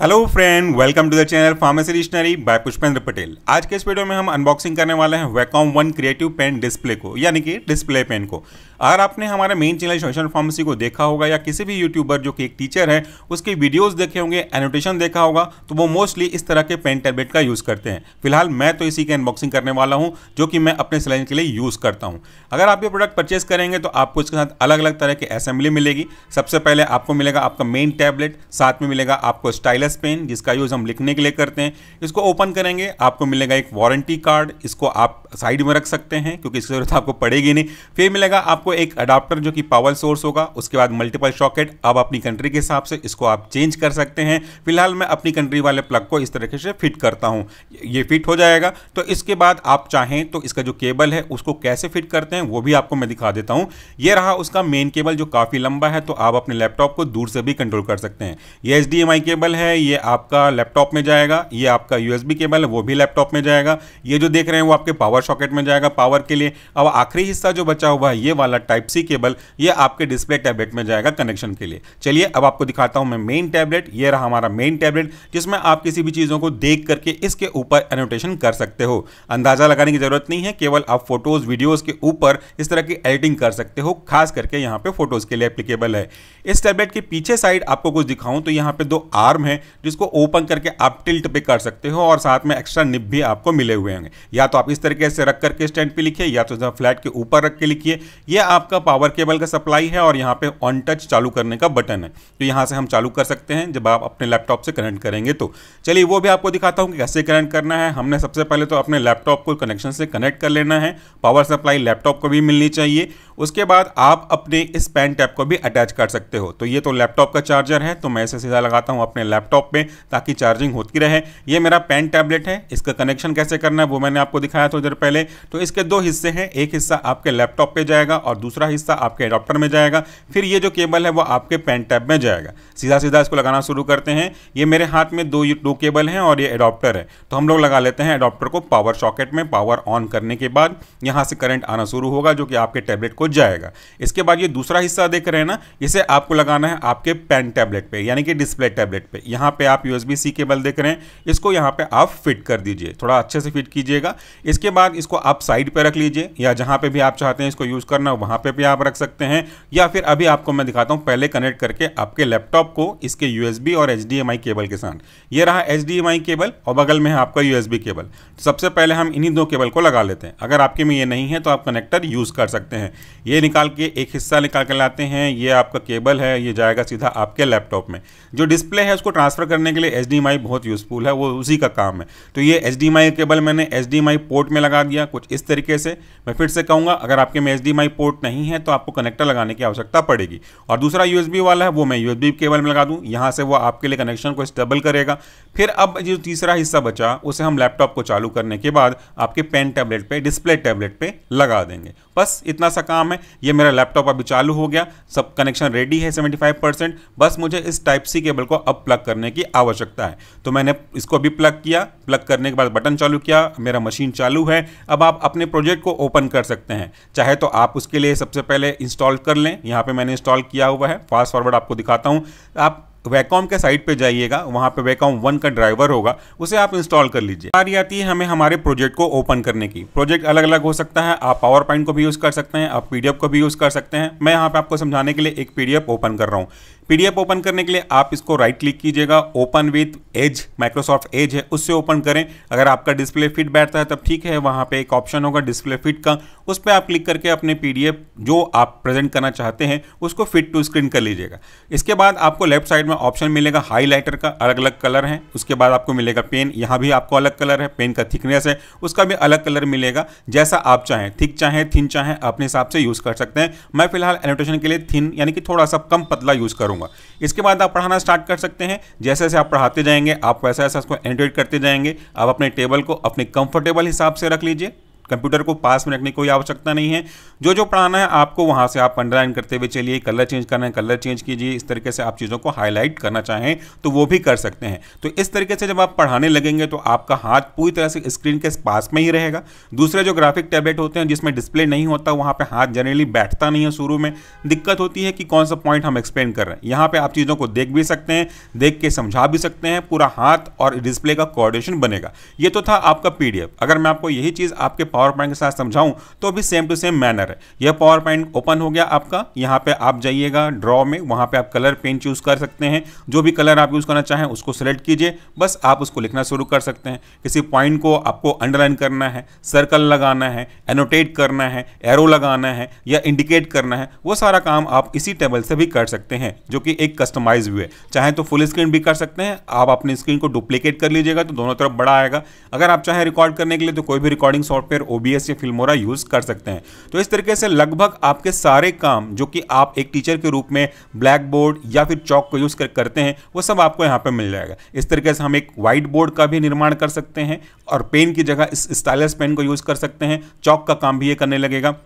hello friend welcome to the channel pharmacy dictionary by Pushpendra Patel आज के इस वीडियो में हम अनबॉक्सिंग करने वाले हैं Wacom one creative pen display को यानी कि डिस्प्ले पेन को अगर आपने हमारे मेन चैनल सोशल फार्मेसी को देखा होगा या किसी भी यूट्यूबर जो कि एक टीचर है उसके वीडियोज देखे होंगे एनोटेशन देखा होगा तो वो मोस्टली इस तरह के पेन टैबलेट का यूज़ करते हैं फिलहाल मैं तो इसी की अनबॉक्सिंग करने वाला हूँ जो कि मैं अपने सिलाइन के लिए यूज़ करता हूँ अगर आप ये प्रोडक्ट परचेस करेंगे तो आपको इसके साथ अलग अलग तरह की असेंबली मिलेगी सबसे पहले आपको मिलेगा आपका मेन टैबलेट साथ में मिलेगा आपको स्टाइलर कैगस पेन जिसका यूज़ हम लिखने के लिए करते हैं इसको ओपन करेंगे आपको मिलेगा एक वारंटी कार्ड इसको आप साइड में रख सकते हैं क्योंकि इसकी ज़रूरत आपको पड़ेगी नहीं फिर मिलेगा आपको एक अडाप्टर जो कि पावर सोर्स होगा उसके बाद मल्टीपल शॉकेट आप अपनी कंट्री के हिसाब से इसको आप चेंज कर सकते हैं फिलहाल मैं अपनी कंट्री वाले प्लग को इस तरीके से फिट करता हूँ ये फिट हो जाएगा तो इसके बाद आप चाहें तो इसका जो केबल है उसको कैसे फिट करते हैं वो भी आपको मैं दिखा देता हूँ ये रहा उसका मेन केबल जो काफ़ी लंबा है तो आप अपने लैपटॉप को दूर से भी कंट्रोल कर सकते हैं ये एच केबल है है ये आपका लैपटॉप में जाएगा ये आपका यूएसबी केबल है वो भी लैपटॉप में जाएगा ये जो देख रहे हैं वो आपके पावर सॉकेट में जाएगा पावर के लिए अब आखिरी हिस्सा जो बचा हुआ है ये वाला टाइप सी केबल ये आपके डिस्प्ले टैबलेट में जाएगा कनेक्शन के लिए चलिए अब आपको दिखाता हूँ मैं मेन टैबलेट ये रहा हमारा मेन टैबलेट जिसमें आप किसी भी चीज़ों को देख करके इसके ऊपर एनोटेशन कर सकते हो अंदाज़ा लगाने की ज़रूरत नहीं है केवल आप फोटोज़ वीडियोज़ के ऊपर इस तरह की एडिटिंग कर सकते हो खास करके यहाँ पे फोटोज़ के लिए एप्लीकेबल है इस टैबलेट के पीछे साइड आपको कुछ दिखाऊं तो यहाँ पे दो आर्म है जिसको ओपन करके आप टिल्ट पे कर सकते हो और साथ में एक्स्ट्रा निप भी आपको मिले हुए होंगे या तो आप इस तरीके से रख करके स्टैंड पे लिखिए या तो फ्लैट के ऊपर रख के लिखिए यह आपका पावर केबल का सप्लाई है और यहाँ पे ऑन टच चालू करने का बटन है तो यहाँ से हम चालू कर सकते हैं जब आप अपने लैपटॉप से कनेक्ट करेंगे तो चलिए वो भी आपको दिखाता हूँ कि कैसे कनेक्ट करना है हमने सबसे पहले तो अपने लैपटॉप को कनेक्शन से कनेक्ट कर लेना है पावर सप्लाई लैपटॉप को भी मिलनी चाहिए उसके बाद आप अपने इस पेन टैप को भी अटैच कर सकते हो तो ये तो लैपटॉप का चार्जर है तो मैं इसे सीधा लगाता हूँ अपने लैपटॉप लैपटॉप पे ताकि चार्जिंग होती रहे ये मेरा पेन टैबलेट है इसका कनेक्शन कैसे करना है वो मैंने आपको दिखाया थोड़ी देर पहले तो इसके दो हिस्से हैं एक हिस्सा आपके लैपटॉप पे जाएगा और दूसरा हिस्सा आपके अडॉप्टर में जाएगा फिर ये जो केबल है वो आपके पेन टैब में जाएगा सीधा सीधा इसको लगाना शुरू करते हैं ये मेरे हाथ में दो दो केबल हैं और ये अडॉप्टर है तो हम लोग लगा लेते हैं अडॉप्टर को पावर सॉकेट में पावर ऑन करने के बाद यहाँ से करंट आना शुरू होगा जो कि आपके टैबलेट को जाएगा इसके बाद ये दूसरा हिस्सा देख रहे हैं ना इसे आपको लगाना है आपके पेन टैबलेट पर यानी कि डिस्प्ले टैबलेट पर यहाँ यहाँ पे आप यूएसबी सी केबल देख रहे हैं इसको यहाँ पे आप फिट कर दीजिए थोड़ा अच्छे से फिट कीजिएगा इसके बाद इसको आप साइड पे रख लीजिए या जहाँ पे भी आप चाहते हैं इसको यूज़ करना वहाँ पे भी आप रख सकते हैं या फिर अभी आपको मैं दिखाता हूँ पहले कनेक्ट करके आपके लैपटॉप को इसके यूएसबी और एच केबल के साथ ये रहा एच केबल और बगल में है आपका यूएसबी केबल सबसे पहले हम इन्हीं दो केबल को लगा लेते हैं अगर आपके में ये नहीं है तो आप कनेक्टर यूज़ कर सकते हैं ये निकाल के एक हिस्सा निकाल कर लाते हैं ये आपका केबल है ये जाएगा सीधा आपके लैपटॉप में जो डिस्प्ले है उसको ट्रांसफर ट्रांसफ़र करने के लिए एच बहुत यूज़फुल है वो उसी का काम है तो ये एच केबल मैंने एच पोर्ट में लगा दिया कुछ इस तरीके से मैं फिर से कहूँगा अगर आपके में एच पोर्ट नहीं है तो आपको कनेक्टर लगाने की आवश्यकता पड़ेगी और दूसरा यू वाला है वो मैं यू केबल में लगा दूँ यहाँ से वो आपके लिए कनेक्शन को स्टेबल करेगा फिर अब जो तीसरा हिस्सा बचा उसे हम लैपटॉप को चालू करने के बाद आपके पेन टैबलेट पर डिस्प्ले टैबलेट पर लगा देंगे बस इतना सा काम है ये मेरा लैपटॉप अभी चालू हो गया सब कनेक्शन रेडी है सेवेंटी परसेंट बस मुझे इस टाइप सी केबल को अब प्लग कर करने की आवश्यकता है तो मैंने इसको अभी प्लग किया प्लग करने के बाद बटन चालू किया मेरा मशीन चालू है अब आप अपने प्रोजेक्ट को ओपन कर सकते हैं चाहे तो आप उसके लिए सबसे पहले इंस्टॉल कर लें यहाँ पर मैंने इंस्टॉल किया हुआ है फास्ट फॉरवर्ड आपको दिखाता हूँ आप वैकॉम के साइट पे जाइएगा वहाँ पे वैकॉम वन का ड्राइवर होगा उसे आप इंस्टॉल कर लीजिए बारी आती है हमें हमारे प्रोजेक्ट को ओपन करने की प्रोजेक्ट अलग अलग हो सकता है आप पावर पॉइंट को भी यूज़ कर सकते हैं आप पीडीएफ को भी यूज़ कर सकते हैं मैं यहाँ पे आपको समझाने के लिए एक पीडीएफ ओपन कर रहा हूँ पीडीएफ ओपन करने के लिए आप इसको राइट क्लिक कीजिएगा open with Edge Microsoft Edge है उससे ओपन करें अगर आपका डिस्प्ले फिट बैठता है तब ठीक है वहाँ पे एक ऑप्शन होगा डिस्प्ले फिट का उस पर आप क्लिक करके अपने पीडीएफ जो आप प्रेजेंट करना चाहते हैं उसको फिट टू स्क्रीन कर लीजिएगा इसके बाद आपको लेफ्ट साइड में ऑप्शन मिलेगा हाईलाइटर का अलग अलग कलर है उसके बाद आपको मिलेगा पेन यहाँ भी आपको अलग कलर है पेन का थिकनेस है उसका भी अलग कलर मिलेगा जैसा आप चाहें थिक चाहें थिन चाहें अपने हिसाब से यूज़ कर सकते हैं मैं फिलहाल एनोटेशन के लिए थिन यानी कि थोड़ा सा कम पतला यूज़ करूँगा करूंगा इसके बाद आप पढ़ाना स्टार्ट कर सकते हैं जैसे जैसे आप पढ़ाते जाएंगे आप वैसा वैसा उसको एंड्रॉइड करते जाएंगे आप अपने टेबल को अपने कंफर्टेबल हिसाब से रख लीजिए कंप्यूटर को पास में रखने की कोई आवश्यकता नहीं है जो जो पढ़ाना है आपको वहाँ से आप अंडरलाइन करते हुए चलिए कलर चेंज करना है कलर चेंज कीजिए इस तरीके से आप चीज़ों को हाईलाइट करना चाहें तो वो भी कर सकते हैं तो इस तरीके से जब आप पढ़ाने लगेंगे तो आपका हाथ पूरी तरह से स्क्रीन के पास में ही रहेगा दूसरे जो ग्राफिक टैबलेट होते हैं जिसमें डिस्प्ले नहीं होता वहाँ पर हाथ जनरली बैठता नहीं है शुरू में दिक्कत होती है कि कौन सा पॉइंट हम एक्सप्लेन कर रहे हैं यहाँ पर आप चीज़ों को देख भी सकते हैं देख के समझा भी सकते हैं पूरा हाथ और डिस्प्ले का कोऑर्डिनेशन बनेगा ये तो था आपका पीडीएफ अगर मैं आपको यही चीज़ आपके पावर पॉइंट के साथ समझाऊं तो भी सेम टू सेम मैनर है यह पावर पॉइंट ओपन हो गया आपका यहाँ पे आप जाइएगा ड्रॉ में वहाँ पे आप कलर पेन चूज कर सकते हैं जो भी कलर आप यूज़ करना चाहें उसको सेलेक्ट कीजिए बस आप उसको लिखना शुरू कर सकते हैं किसी पॉइंट को आपको अंडरलाइन करना है सर्कल लगाना है एनोटेट करना है एरो लगाना है या इंडिकेट करना है वो सारा काम आप इसी टेबल से भी कर सकते हैं जो कि एक कस्टमाइज व्यू है चाहे तो फुल स्क्रीन भी कर सकते हैं आप अपनी स्क्रीन को डुप्लीकेट कर लीजिएगा तो दोनों तरफ बड़ा आएगा अगर आप चाहें रिकॉर्ड करने के लिए तो कोई भी रिकॉर्डिंग सॉफ्टवेयर ओबीएस या फिल्मोरा यूज़ कर सकते हैं तो इस तरीके से लगभग आपके सारे काम जो कि आप एक टीचर के रूप में ब्लैक बोर्ड या फिर चौक को यूज़ कर करते हैं वो सब आपको यहाँ पर मिल जाएगा इस तरीके से हम एक व्हाइट बोर्ड का भी निर्माण कर सकते हैं और पेन की जगह इस स्टाइलस पेन को यूज़ कर सकते हैं चौक का काम भी ये करने लगेगा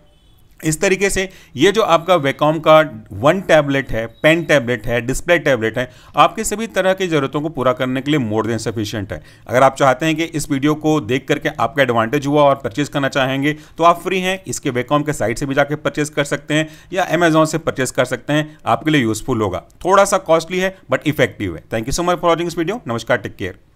इस तरीके से ये जो आपका वेकॉम का वन टैबलेट है पेन टैबलेट है डिस्प्ले टैबलेट है आपके सभी तरह की ज़रूरतों को पूरा करने के लिए मोर देन सफिशियंट है अगर आप चाहते हैं कि इस वीडियो को देख करके आपका एडवांटेज हुआ और परचेज करना चाहेंगे तो आप फ्री हैं इसके वेकॉम के साइट से भी जाकर परचेज कर सकते हैं या अमेजोन से परचेज कर सकते हैं आपके लिए यूजफुल होगा थोड़ा सा कॉस्टली है बट इफेक्टिव है thank you so much for watching इस वीडियो नमस्कार टेक केयर